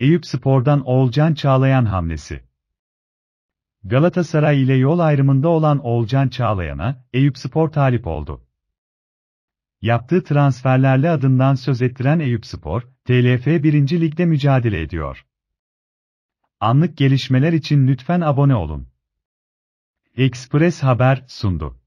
Eyüp Spor'dan Oğulcan Çağlayan hamlesi. Galatasaray ile yol ayrımında olan Oğulcan Çağlayan'a Eyüp Spor talip oldu. Yaptığı transferlerle adından söz ettiren Eyüp Spor, TLF 1. Lig'de mücadele ediyor. Anlık gelişmeler için lütfen abone olun. Express Haber sundu.